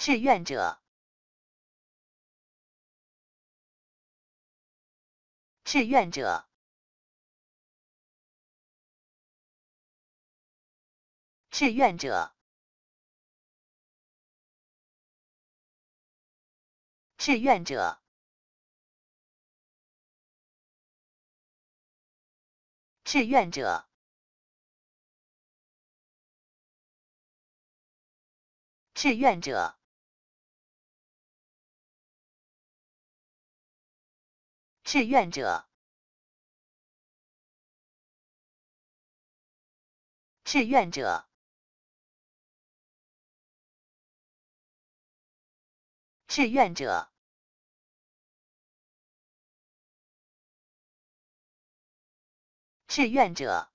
志愿者，志愿者，志愿者，志愿者，志愿者，志愿者。志愿者，志愿者，志愿者，志愿者。